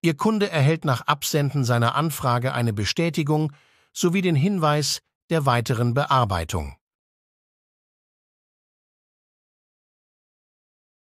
Ihr Kunde erhält nach Absenden seiner Anfrage eine Bestätigung sowie den Hinweis der weiteren Bearbeitung.